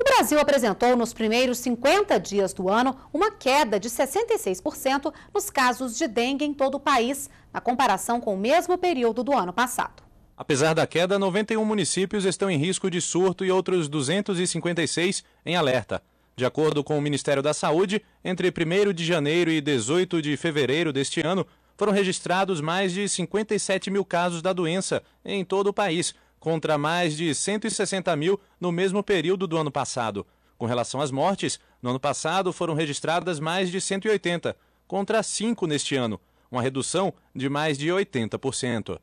O Brasil apresentou nos primeiros 50 dias do ano uma queda de 66% nos casos de dengue em todo o país, na comparação com o mesmo período do ano passado. Apesar da queda, 91 municípios estão em risco de surto e outros 256 em alerta. De acordo com o Ministério da Saúde, entre 1 de janeiro e 18 de fevereiro deste ano, foram registrados mais de 57 mil casos da doença em todo o país contra mais de 160 mil no mesmo período do ano passado. Com relação às mortes, no ano passado foram registradas mais de 180, contra 5 neste ano, uma redução de mais de 80%.